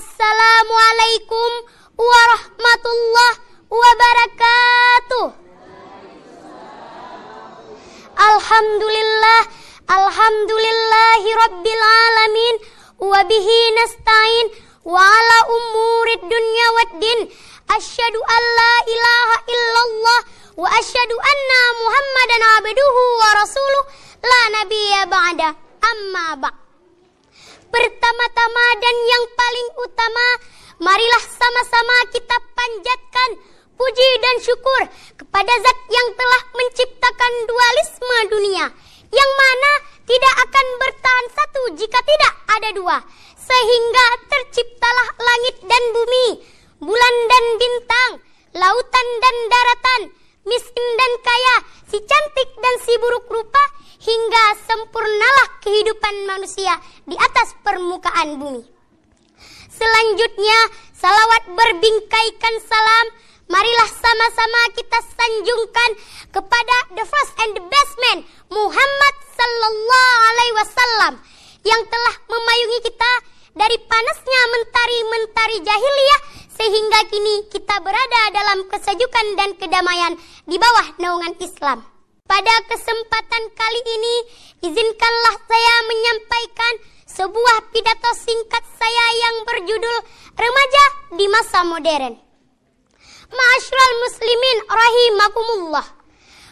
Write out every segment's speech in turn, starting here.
Assalamualaikum warahmatullahi wabarakatuh. Alhamdulillah, alhamdulillahi rabbil alamin wa bihi nasta'in wa ala umurid dunya waddin. Asyhadu an la ilaha illallah wa asyhadu anna Muhammadan abduhu wa rasuluh la nabiyya ba'da. Amma ba' Pertama-tama dan yang utama, marilah sama-sama kita panjatkan puji dan syukur kepada zat yang telah menciptakan dualisme dunia, yang mana tidak akan bertahan satu jika tidak ada dua, sehingga terciptalah langit dan bumi, bulan dan bintang, lautan dan daratan, miskin dan kaya, si cantik dan si buruk rupa, hingga sempurnalah kehidupan manusia di atas permukaan bumi. Selanjutnya, salawat berbingkaikan salam. Marilah sama-sama kita sanjungkan kepada the first and the best man Muhammad sallallahu alaihi wasallam yang telah memayungi kita dari panasnya mentari-mentari jahiliyah sehingga kini kita berada dalam kesejukan dan kedamaian di bawah naungan Islam. Pada kesempatan kali ini, izin modern. Masyarakat muslimin rahimakumullah.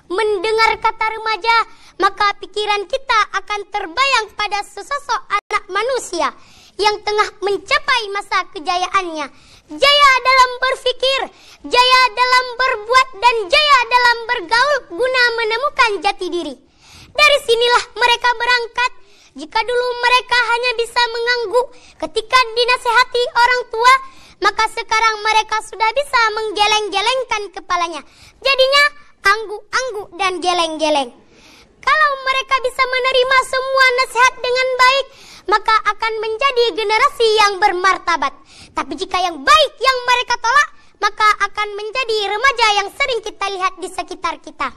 Mendengar kata remaja, maka pikiran kita akan terbayang pada sesosok anak manusia yang tengah mencapai masa kejayaannya. Jaya dalam berfikir, jaya dalam berbuat dan jaya dalam bergaul guna menemukan jati diri. Dari sinilah mereka berangkat jika dulu mereka hanya bisa mengangguk ketika dinasehati orang tua, maka sekarang mereka sudah bisa menggeleng-gelengkan kepalanya. Jadinya angguk-angguk dan geleng-geleng. Kalau mereka bisa menerima semua nasihat dengan baik, maka akan menjadi generasi yang bermartabat. Tapi jika yang baik yang mereka tolak, maka akan menjadi remaja yang sering kita lihat di sekitar kita.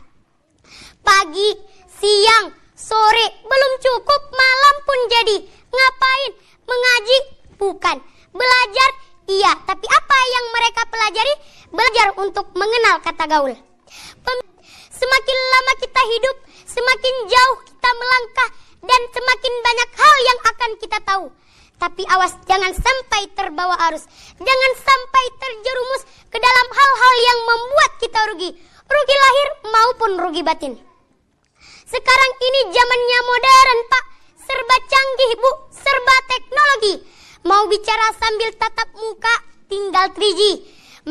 Pagi, siang, sore belum cukup, malam pun jadi. Ngapain? Mengaji? Bukan. Belajar? Iya, tapi apa yang mereka pelajari? Belajar untuk mengenal kata gaul. Pem semakin lama kita hidup, semakin jauh kita melangkah dan semakin banyak hal yang akan kita tahu. Tapi awas jangan sampai terbawa arus, jangan sampai terjerumus ke dalam hal-hal yang membuat kita rugi. Rugi lahir maupun rugi batin. Sekarang ini zamannya modern, Pak. Serba canggih, Bu. Serba teknologi. Mau bicara sambil tatap muka, tinggal 3G.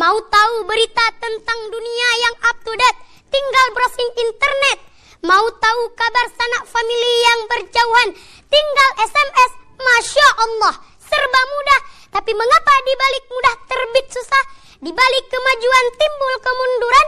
Mau tahu berita tentang dunia yang up to date, tinggal browsing internet. Mau tahu kabar sanak famili yang berjauhan, tinggal SMS. Masya Allah, serba mudah. Tapi mengapa di balik mudah terbit susah, di balik kemajuan timbul kemunduran?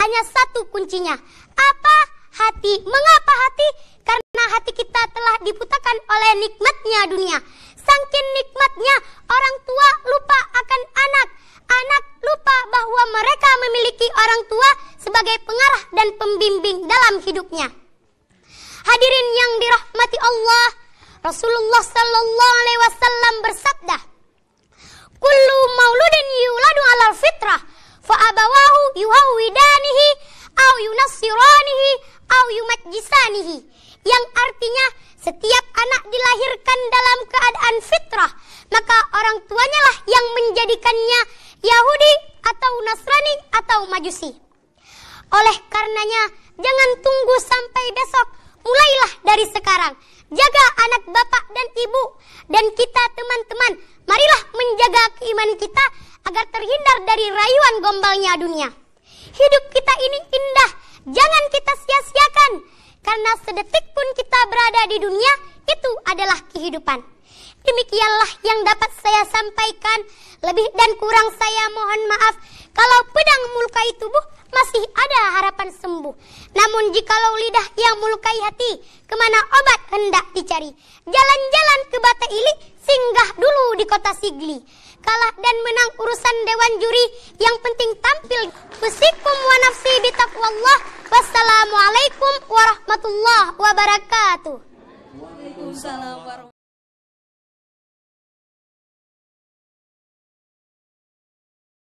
Hanya satu kuncinya. Apa? hati. Mengapa hati? Karena hati kita telah dibutakan oleh nikmatnya dunia. Sangkin nikmatnya orang tua lupa akan anak. Anak lupa bahwa mereka memiliki orang tua sebagai pengarah dan pembimbing dalam hidupnya. Hadirin yang dirahmati Allah, Rasulullah sallallahu alaihi wasallam bersabda, "Kullu mauludin yuladu yang artinya setiap anak dilahirkan dalam keadaan fitrah maka orang tuanya lah yang menjadikannya Yahudi atau Nasrani atau Majusi oleh karenanya jangan tunggu sampai besok mulailah dari sekarang jaga anak bapak dan ibu dan kita teman-teman marilah menjaga keimanan kita agar terhindar dari rayuan gombalnya dunia hidup kita ini indah jangan kita sia-siakan karena sedetik pun kita berada di dunia, itu adalah kehidupan. Demikianlah yang dapat saya sampaikan. Lebih dan kurang saya mohon maaf. Kalau pedang melukai tubuh, masih ada harapan sembuh. Namun jikalau lidah yang melukai hati, kemana obat hendak dicari? Jalan-jalan ke Bata Ilik, singgah dulu di kota Sigli. Kalah dan menang urusan dewan juri, yang penting tampil. Usikum wa nafsi bitaqwallah. Wassalamualaikum warahmatullahi warahmatullahi wabarakatuh.